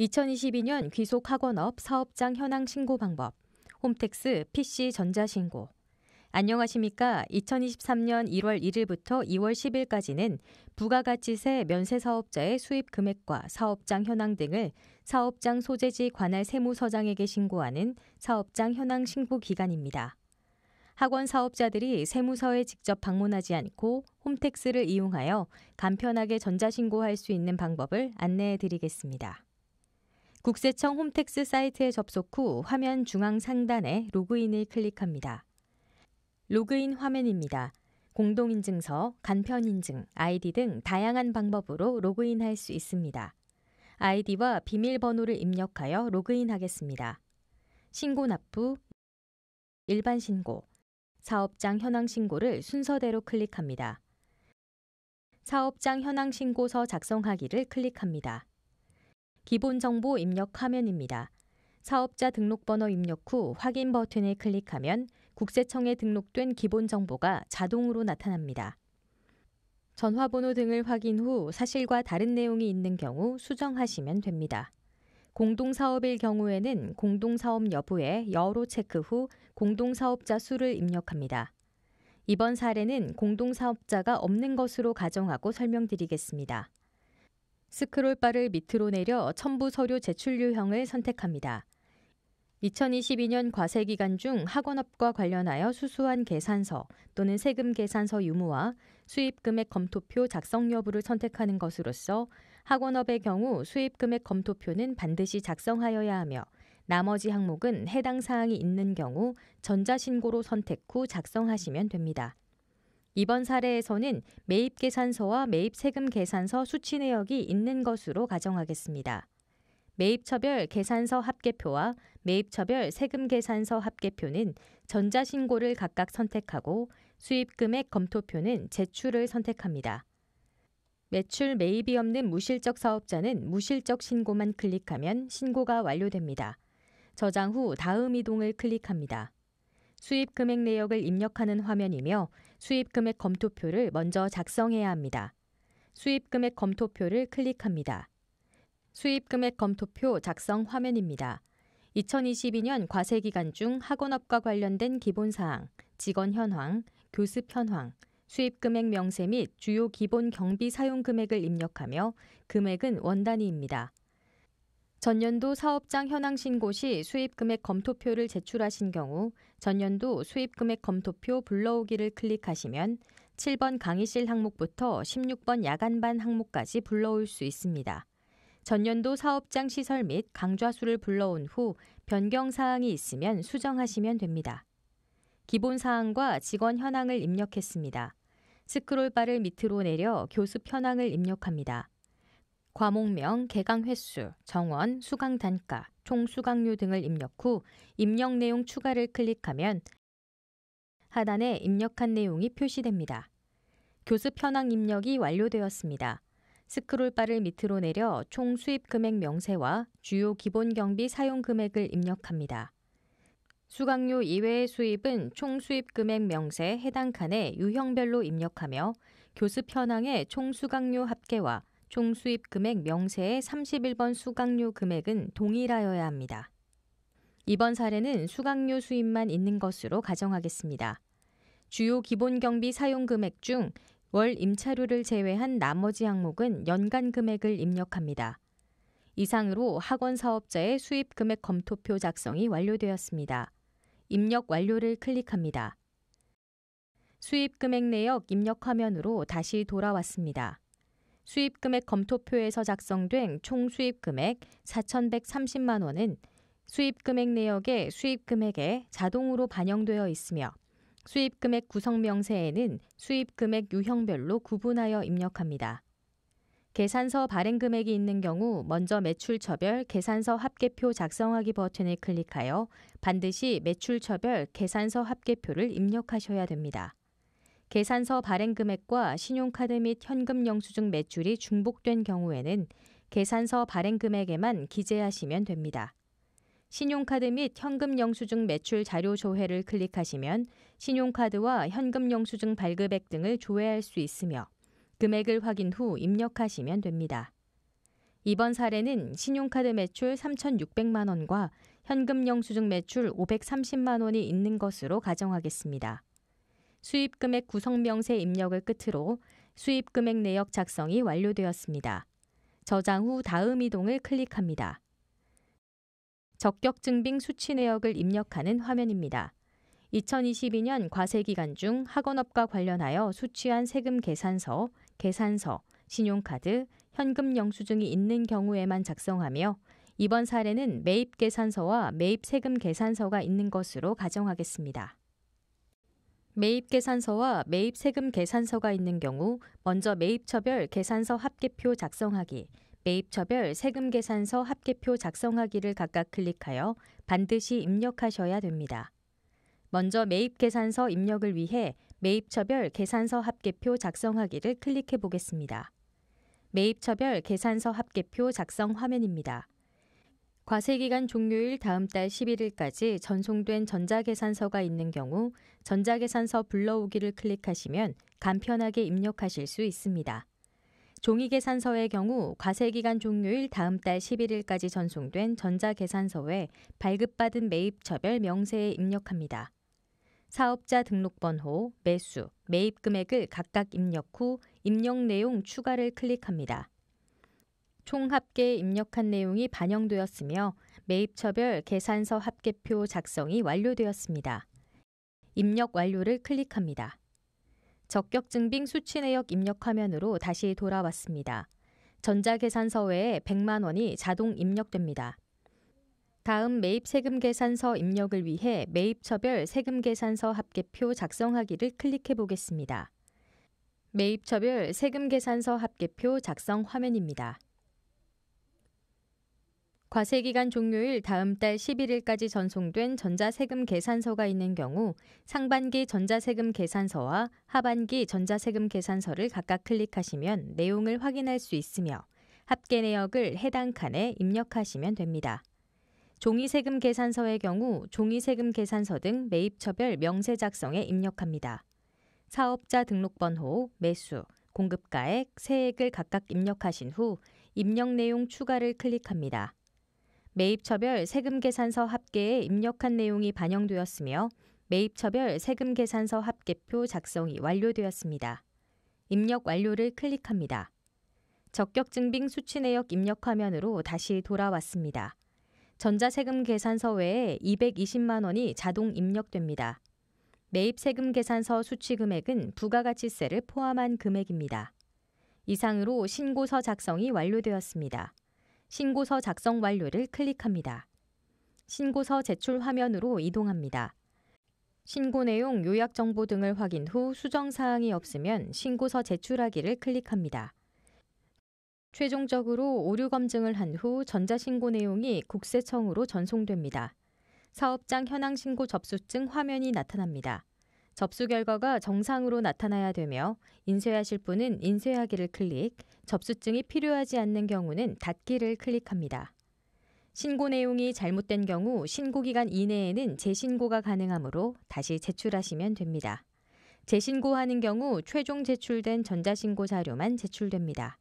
2022년 귀속 학원업 사업장 현황 신고 방법, 홈택스 PC 전자신고. 안녕하십니까? 2023년 1월 1일부터 2월 10일까지는 부가가치세 면세 사업자의 수입 금액과 사업장 현황 등을 사업장 소재지 관할 세무서장에게 신고하는 사업장 현황 신고 기간입니다. 학원 사업자들이 세무서에 직접 방문하지 않고 홈택스를 이용하여 간편하게 전자신고할 수 있는 방법을 안내해 드리겠습니다. 국세청 홈택스 사이트에 접속 후 화면 중앙 상단에 로그인을 클릭합니다. 로그인 화면입니다. 공동인증서, 간편인증, 아이디 등 다양한 방법으로 로그인할 수 있습니다. 아이디와 비밀번호를 입력하여 로그인하겠습니다. 신고 납부, 일반 신고, 사업장 현황 신고를 순서대로 클릭합니다. 사업장 현황 신고서 작성하기를 클릭합니다. 기본 정보 입력 화면입니다. 사업자 등록번호 입력 후 확인 버튼을 클릭하면 국세청에 등록된 기본 정보가 자동으로 나타납니다. 전화번호 등을 확인 후 사실과 다른 내용이 있는 경우 수정하시면 됩니다. 공동사업일 경우에는 공동사업 여부에 여로 체크 후 공동사업자 수를 입력합니다. 이번 사례는 공동사업자가 없는 것으로 가정하고 설명드리겠습니다. 스크롤바를 밑으로 내려 첨부 서류 제출 유형을 선택합니다. 2022년 과세 기간 중 학원업과 관련하여 수수한 계산서 또는 세금 계산서 유무와 수입 금액 검토표 작성 여부를 선택하는 것으로서 학원업의 경우 수입 금액 검토표는 반드시 작성하여야 하며 나머지 항목은 해당 사항이 있는 경우 전자신고로 선택 후 작성하시면 됩니다. 이번 사례에서는 매입 계산서와 매입 세금 계산서 수치 내역이 있는 것으로 가정하겠습니다. 매입처별 계산서 합계표와 매입처별 세금 계산서 합계표는 전자신고를 각각 선택하고 수입금액 검토표는 제출을 선택합니다. 매출 매입이 없는 무실적 사업자는 무실적 신고만 클릭하면 신고가 완료됩니다. 저장 후 다음 이동을 클릭합니다. 수입 금액 내역을 입력하는 화면이며 수입금액 검토표를 먼저 작성해야 합니다. 수입금액 검토표를 클릭합니다. 수입금액 검토표 작성 화면입니다. 2022년 과세기간 중 학원업과 관련된 기본사항, 직원 현황, 교습 현황, 수입금액 명세 및 주요 기본 경비 사용 금액을 입력하며 금액은 원단위입니다. 전년도 사업장 현황 신고 시 수입금액 검토표를 제출하신 경우 전년도 수입금액 검토표 불러오기를 클릭하시면 7번 강의실 항목부터 16번 야간반 항목까지 불러올 수 있습니다. 전년도 사업장 시설 및 강좌수를 불러온 후 변경 사항이 있으면 수정하시면 됩니다. 기본 사항과 직원 현황을 입력했습니다. 스크롤바를 밑으로 내려 교습 현황을 입력합니다. 과목명, 개강 횟수, 정원, 수강 단가, 총 수강료 등을 입력 후 입력 내용 추가를 클릭하면 하단에 입력한 내용이 표시됩니다. 교습 현황 입력이 완료되었습니다. 스크롤바를 밑으로 내려 총 수입 금액 명세와 주요 기본 경비 사용 금액을 입력합니다. 수강료 이외의 수입은 총 수입 금액 명세 해당 칸에 유형별로 입력하며 교습 현황의 총 수강료 합계와 총수입 금액 명세의 31번 수강료 금액은 동일하여야 합니다. 이번 사례는 수강료 수입만 있는 것으로 가정하겠습니다. 주요 기본 경비 사용 금액 중 월 임차료를 제외한 나머지 항목은 연간 금액을 입력합니다. 이상으로 학원 사업자의 수입 금액 검토표 작성이 완료되었습니다. 입력 완료를 클릭합니다. 수입 금액 내역 입력 화면으로 다시 돌아왔습니다. 수입금액 검토표에서 작성된 총 수입금액 4,130만 원은 수입금액 내역의 수입금액에 자동으로 반영되어 있으며 수입금액 구성 명세에는 수입금액 유형별로 구분하여 입력합니다. 계산서 발행 금액이 있는 경우 먼저 매출처별 계산서 합계표 작성하기 버튼을 클릭하여 반드시 매출처별 계산서 합계표를 입력하셔야 됩니다. 계산서 발행 금액과 신용카드 및 현금 영수증 매출이 중복된 경우에는 계산서 발행 금액에만 기재하시면 됩니다. 신용카드 및 현금 영수증 매출 자료 조회를 클릭하시면 신용카드와 현금 영수증 발급액 등을 조회할 수 있으며 금액을 확인 후 입력하시면 됩니다. 이번 사례는 신용카드 매출 3,600만 원과 현금 영수증 매출 530만 원이 있는 것으로 가정하겠습니다. 수입금액 구성명세 입력을 끝으로 수입금액 내역 작성이 완료되었습니다. 저장 후 다음 이동을 클릭합니다. 적격증빙 수치 내역을 입력하는 화면입니다. 2022년 과세기간 중 학원업과 관련하여 수취한 세금 계산서, 계산서, 신용카드, 현금 영수증이 있는 경우에만 작성하며 이번 사례는 매입 계산서와 매입 세금 계산서가 있는 것으로 가정하겠습니다. 매입 계산서와 매입 세금 계산서가 있는 경우 먼저 매입처별 계산서 합계표 작성하기, 매입처별 세금 계산서 합계표 작성하기를 각각 클릭하여 반드시 입력하셔야 됩니다. 먼저 매입 계산서 입력을 위해 매입처별 계산서 합계표 작성하기를 클릭해 보겠습니다. 매입처별 계산서 합계표 작성 화면입니다. 과세기간 종료일 다음 달 11일까지 전송된 전자계산서가 있는 경우 전자계산서 불러오기를 클릭하시면 간편하게 입력하실 수 있습니다. 종이계산서의 경우 과세기간 종료일 다음 달 11일까지 전송된 전자계산서에 발급받은 매입처별 명세에 입력합니다. 사업자 등록번호, 매수, 매입금액을 각각 입력 후 입력 내용 추가를 클릭합니다. 총 합계에 입력한 내용이 반영되었으며 매입처별 계산서 합계표 작성이 완료되었습니다. 입력 완료를 클릭합니다. 적격증빙 수치 내역 입력 화면으로 다시 돌아왔습니다. 전자계산서 외에 100만 원이 자동 입력됩니다. 다음 매입 세금 계산서 입력을 위해 매입처별 세금 계산서 합계표 작성하기를 클릭해 보겠습니다. 매입처별 세금 계산서 합계표 작성 화면입니다. 과세기간 종료일 다음 달 11일까지 전송된 전자세금 계산서가 있는 경우 상반기 전자세금 계산서와 하반기 전자세금 계산서를 각각 클릭하시면 내용을 확인할 수 있으며 합계 내역을 해당 칸에 입력하시면 됩니다. 종이세금 계산서의 경우 종이세금 계산서 등 매입처별 명세 작성에 입력합니다. 사업자 등록번호, 매수, 공급가액, 세액을 각각 입력하신 후 입력 내용 추가를 클릭합니다. 매입처별 세금계산서 합계에 입력한 내용이 반영되었으며 매입처별 세금계산서 합계표 작성이 완료되었습니다. 입력 완료를 클릭합니다. 적격증빙 수치 내역 입력 화면으로 다시 돌아왔습니다. 전자세금 계산서 외에 220만 원이 자동 입력됩니다. 매입세금 계산서 수치 금액은 부가가치세를 포함한 금액입니다. 이상으로 신고서 작성이 완료되었습니다. 신고서 작성 완료를 클릭합니다. 신고서 제출 화면으로 이동합니다. 신고 내용, 요약 정보 등을 확인 후 수정 사항이 없으면 신고서 제출하기를 클릭합니다. 최종적으로 오류 검증을 한 후 전자신고 내용이 국세청으로 전송됩니다. 사업장 현황 신고 접수증 화면이 나타납니다. 접수 결과가 정상으로 나타나야 되며 인쇄하실 분은 인쇄하기를 클릭, 접수증이 필요하지 않는 경우는 닫기를 클릭합니다. 신고 내용이 잘못된 경우 신고 기간 이내에는 재신고가 가능하므로 다시 제출하시면 됩니다. 재신고하는 경우 최종 제출된 전자신고 자료만 제출됩니다.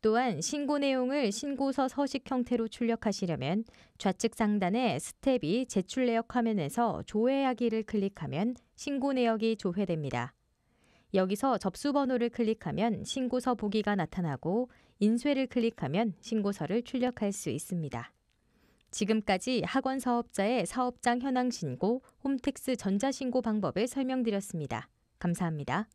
또한 신고 내용을 신고서 서식 형태로 출력하시려면 좌측 상단의 스텝이 제출 내역 화면에서 조회하기를 클릭하면 신고 내역이 조회됩니다. 여기서 접수 번호를 클릭하면 신고서 보기가 나타나고 인쇄를 클릭하면 신고서를 출력할 수 있습니다. 지금까지 학원 사업자의 사업장 현황 신고, 홈택스 전자신고 방법을 설명드렸습니다. 감사합니다.